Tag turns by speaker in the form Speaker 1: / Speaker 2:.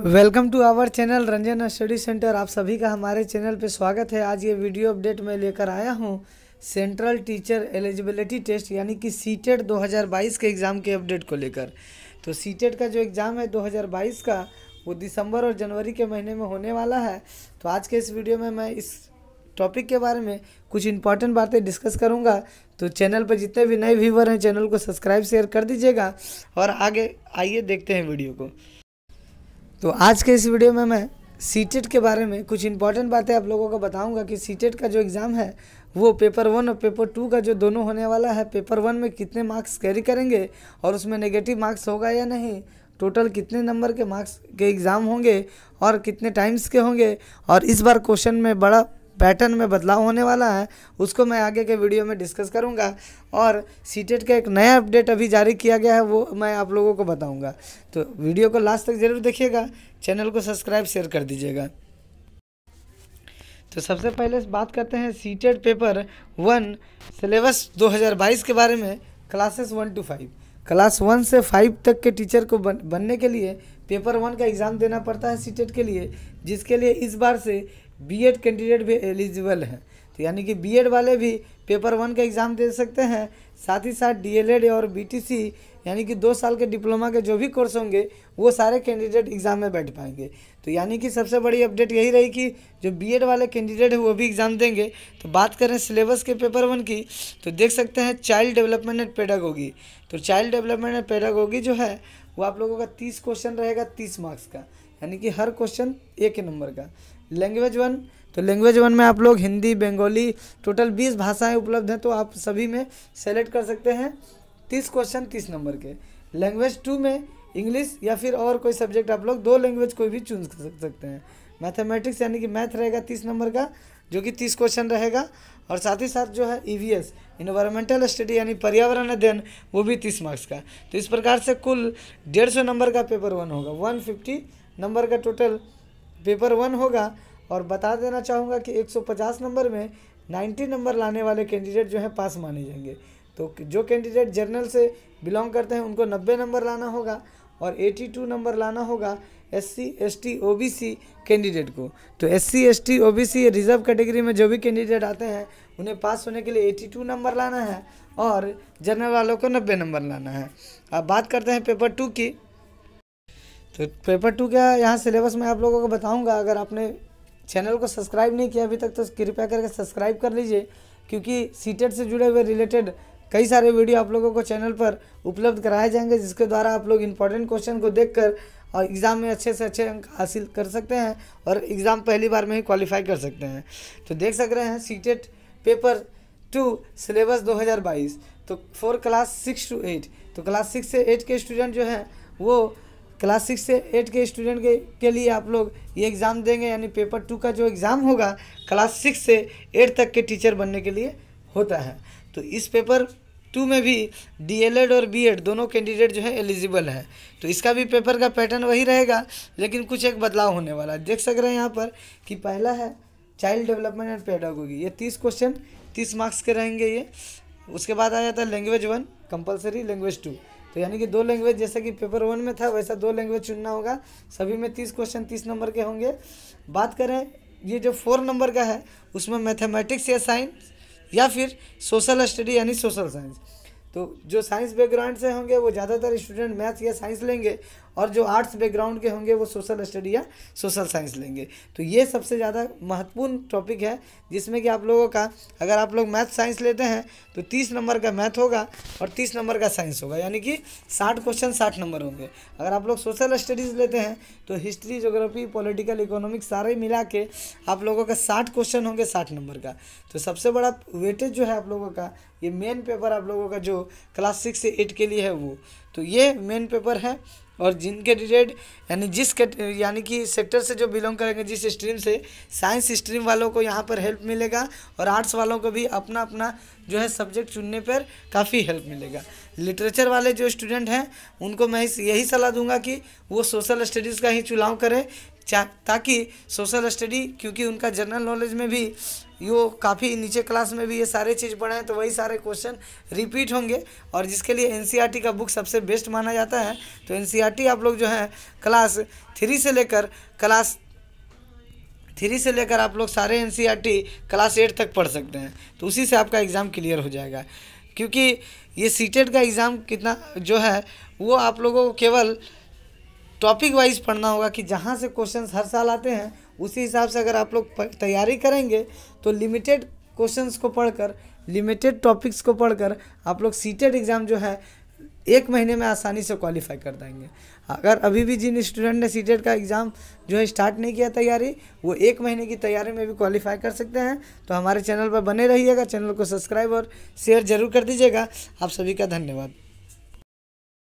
Speaker 1: welcome to our channel Ranjan study centre आप सभी का हमारे चैनल पे स्वागत है आज ये वीडियो अपडेट मैं लेकर आया हूँ सेंट्रल टीचर एलिजिबिलिटी टेस्ट यानी कि सीटेट 2022 के एग्ज़ाम के अपडेट को लेकर तो सीटेट का जो एग्ज़ाम है 2022 का वो दिसंबर और जनवरी के महीने में होने वाला है तो आज के इस वीडियो में मैं इस टॉपिक के बारे में कुछ इंपॉर्टेंट बातें डिस्कस करूंगा तो चैनल पर जितने भी नए व्यूवर हैं चैनल को सब्सक्राइब शेयर कर दीजिएगा और आगे आइए देखते हैं वीडियो को तो आज के इस वीडियो में मैं सी e के बारे में कुछ इंपॉर्टेंट बातें आप लोगों को बताऊंगा कि सी e का जो एग्ज़ाम है वो पेपर वन और पेपर टू का जो दोनों होने वाला है पेपर वन में कितने मार्क्स कैरी करेंगे और उसमें नेगेटिव मार्क्स होगा या नहीं टोटल कितने नंबर के मार्क्स के एग्ज़ाम होंगे और कितने टाइम्स के होंगे और इस बार क्वेश्चन में बड़ा पैटर्न में बदलाव होने वाला है उसको मैं आगे के वीडियो में डिस्कस करूंगा और सीटेट e का एक नया अपडेट अभी जारी किया गया है वो मैं आप लोगों को बताऊंगा तो वीडियो को लास्ट तक ज़रूर देखिएगा चैनल को सब्सक्राइब शेयर कर दीजिएगा तो सबसे पहले बात करते हैं सीटेड पेपर वन सिलेबस दो के बारे में classes one two five class one से फाइव तक के टीचर को बन, बनने के लिए पेपर वन का एग्ज़ाम देना पड़ता है सीटेट e के लिए जिसके लिए इस बार से बीएड कैंडिडेट भी एलिजिबल हैं तो यानी कि बीएड वाले भी पेपर वन का एग्ज़ाम दे सकते हैं साथ ही साथ डीएलएड और बीटीसी यानी कि दो साल के डिप्लोमा के जो भी कोर्स होंगे वो सारे कैंडिडेट एग्ज़ाम में बैठ पाएंगे तो यानी कि सबसे बड़ी अपडेट यही रही कि जो बीएड वाले कैंडिडेट हैं वो भी एग्ज़ाम देंगे तो बात करें सिलेबस के पेपर वन की तो देख सकते हैं चाइल्ड डेवलपमेंट एंड पेडागोगी तो चाइल्ड डेवलपमेंट एंड पेडागोगी जो है वो आप लोगों का तीस क्वेश्चन रहेगा तीस मार्क्स का यानी कि हर क्वेश्चन एक ही नंबर का लैंग्वेज वन तो लैंग्वेज वन में आप लोग हिंदी बंगाली टोटल बीस भाषाएं उपलब्ध हैं तो आप सभी में सेलेक्ट कर सकते हैं तीस क्वेश्चन तीस नंबर के लैंग्वेज टू में इंग्लिश या फिर और कोई सब्जेक्ट आप लोग दो लैंग्वेज कोई भी चूज कर सकते हैं मैथमेटिक्स यानी कि मैथ रहेगा तीस नंबर का जो कि तीस क्वेश्चन रहेगा और साथ ही साथ जो है E V S environmental study यानी पर्यावरण अध्ययन वो भी तीस मार्क्स का तो इस प्रकार से कुल डेढ़ सौ नंबर का पेपर वन होगा वन फिफ्टी नंबर का टोटल पेपर वन होगा और बता देना चाहूँगा कि 150 नंबर में 90 नंबर लाने वाले कैंडिडेट जो हैं पास माने जाएंगे तो जो कैंडिडेट जर्नल से बिलोंग करते हैं उनको 90 नंबर लाना होगा और 82 नंबर लाना होगा S C S T O B C candidate को तो S C S T O B C reserve category में जो भी कैंडिडेट आते हैं उन्हें पास होने के लिए 82 नंबर लाना है और जनरल वालों को 90 नंबर लाना है अब बात करते हैं पेपर टू की तो पेपर टू का यहाँ सिलेबस मैं आप लोगों को बताऊँगा अगर आपने चैनल को सब्सक्राइब नहीं किया अभी तक तो कृपया करके सब्सक्राइब कर लीजिए क्योंकि सीटेट से जुड़े हुए रिलेटेड कई सारे वीडियो आप लोगों को चैनल पर उपलब्ध कराए जाएंगे जिसके द्वारा आप लोग इंपॉर्टेंट क्वेश्चन को देखकर और एग्ज़ाम में अच्छे से अच्छे अंक हासिल कर सकते हैं और एग्ज़ाम पहली बार में ही क्वालिफाई कर सकते हैं तो देख सक रहे हैं सीटेट पेपर टू सिलेबस 2022 तो for class six to eight तो क्लास सिक्स से एट के स्टूडेंट जो हैं वो क्लास सिक्स से एट के स्टूडेंट के के लिए आप लोग ये एग्ज़ाम देंगे यानी पेपर टू का जो एग्ज़ाम होगा क्लास सिक्स से एट तक के टीचर बनने के लिए होता है तो इस पेपर टू में भी डीएलएड और बीएड दोनों कैंडिडेट जो है एलिजिबल है तो इसका भी पेपर का पैटर्न वही रहेगा लेकिन कुछ एक बदलाव होने वाला है देख सक रहे हैं यहाँ पर कि पहला है चाइल्ड डेवलपमेंट एंड पेडागोगी ये तीस क्वेश्चन तीस मार्क्स के रहेंगे ये उसके बाद आ जाता है language one compulsory language two तो यानी कि दो लैंग्वेज जैसा कि पेपर वन में था वैसा दो लैंग्वेज चुनना होगा सभी में तीस क्वेश्चन तीस नंबर के होंगे बात करें ये जो फोर नंबर का है उसमें मैथेमेटिक्स या साइंस या फिर सोशल स्टडी यानी सोशल साइंस तो जो साइंस बैकग्राउंड से होंगे वो ज़्यादातर स्टूडेंट मैथ्स या साइंस लेंगे और जो आर्ट्स बैकग्राउंड के होंगे वो सोशल स्टडी या सोशल साइंस लेंगे तो ये सबसे ज़्यादा महत्वपूर्ण टॉपिक है जिसमें कि आप लोगों का अगर आप लोग मैथ साइंस लेते हैं तो तीस नंबर का मैथ होगा और तीस नंबर का साइंस होगा यानी कि साठ क्वेश्चन साठ नंबर होंगे अगर आप लोग सोशल स्टडीज़ लेते हैं तो हिस्ट्री जोग्राफी पॉलिटिकल इकोनॉमिक्स सारे मिला के आप लोगों का साठ क्वेश्चन होंगे साठ नंबर का तो सबसे बड़ा वेटेज जो है आप लोगों का ये मेन पेपर आप लोगों का जो क्लास सिक्स से एट के लिए है वो तो ये मेन पेपर है और जिन कैंडिडेट यानी जिस यानी कि सेक्टर से जो बिलोंग करेंगे जिस स्ट्रीम से साइंस स्ट्रीम वालों को यहाँ पर हेल्प मिलेगा और आर्ट्स वालों को भी अपना अपना जो है सब्जेक्ट चुनने पर काफ़ी हेल्प मिलेगा लिटरेचर वाले जो स्टूडेंट हैं उनको मैं यही सलाह दूंगा कि वो सोशल स्टडीज़ का ही चुनाव करें ताकि सोशल स्टडी क्योंकि उनका जनरल नॉलेज में भी यो काफ़ी नीचे क्लास में भी ये सारे चीज़ पढ़े हैं तो वही सारे क्वेश्चन रिपीट होंगे और जिसके लिए एनसीईआरटी e का बुक सबसे बेस्ट माना जाता है तो एन e आप लोग जो है क्लास थ्री से लेकर क्लास थ्री से लेकर आप लोग सारे एन क्लास एट तक पढ़ सकते हैं तो उसी से आपका एग्ज़ाम क्लियर हो जाएगा क्योंकि ये सीटेड e का एग्ज़ाम कितना जो है वो आप लोगों को केवल टॉपिक वाइज पढ़ना होगा कि जहाँ से क्वेश्चंस हर साल आते हैं उसी हिसाब से अगर आप लोग तैयारी करेंगे तो लिमिटेड क्वेश्चंस को पढ़कर लिमिटेड टॉपिक्स को पढ़कर आप लोग सीटेड एग्ज़ाम e जो है एक महीने में आसानी से क्वालिफाई कर देंगे अगर अभी भी जिन स्टूडेंट ने सी e का एग्ज़ाम जो है स्टार्ट नहीं किया तैयारी वो एक महीने की तैयारी में भी क्वालिफाई कर सकते हैं तो हमारे चैनल पर बने रहिएगा चैनल को सब्सक्राइब और शेयर ज़रूर कर दीजिएगा आप सभी का धन्यवाद